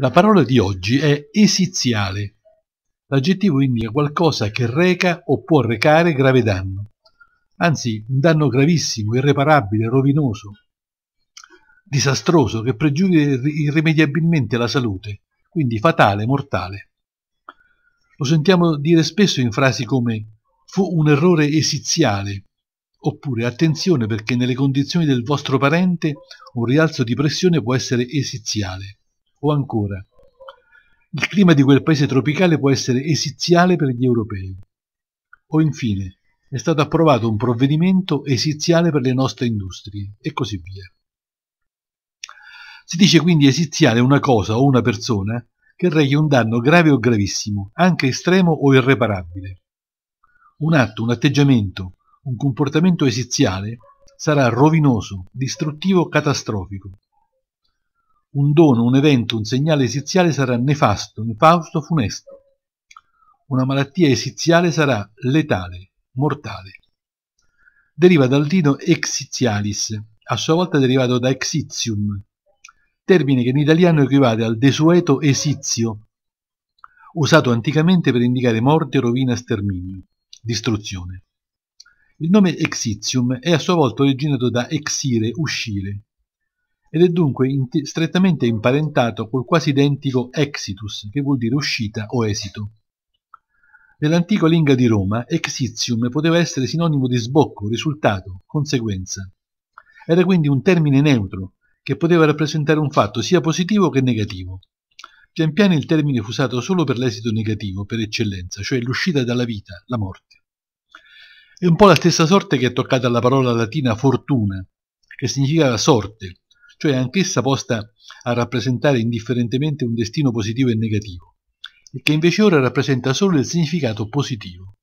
La parola di oggi è esiziale. L'aggettivo indica qualcosa che reca o può recare grave danno, anzi un danno gravissimo, irreparabile, rovinoso, disastroso che pregiudica irrimediabilmente la salute, quindi fatale, mortale. Lo sentiamo dire spesso in frasi come fu un errore esiziale, oppure attenzione perché nelle condizioni del vostro parente un rialzo di pressione può essere esiziale. O ancora, il clima di quel paese tropicale può essere esiziale per gli europei. O infine, è stato approvato un provvedimento esiziale per le nostre industrie e così via. Si dice quindi esiziale una cosa o una persona che rechi un danno grave o gravissimo, anche estremo o irreparabile. Un atto, un atteggiamento, un comportamento esiziale sarà rovinoso, distruttivo, o catastrofico un dono, un evento, un segnale esiziale sarà nefasto, infausto, funesto. Una malattia esiziale sarà letale, mortale. Deriva dal latino exizialis, a sua volta derivato da exizium, termine che in italiano equivale al desueto esizio, usato anticamente per indicare morte, rovina, sterminio, distruzione. Il nome exizium è a sua volta originato da exire, uscire, ed è dunque in strettamente imparentato col quasi identico exitus, che vuol dire uscita o esito. Nell'antica lingua di Roma, exitium poteva essere sinonimo di sbocco, risultato, conseguenza. Era quindi un termine neutro, che poteva rappresentare un fatto sia positivo che negativo. Pian piano il termine fu usato solo per l'esito negativo, per eccellenza, cioè l'uscita dalla vita, la morte. È un po' la stessa sorte che è toccata alla parola latina fortuna, che significava sorte, cioè anch'essa posta a rappresentare indifferentemente un destino positivo e negativo, e che invece ora rappresenta solo il significato positivo.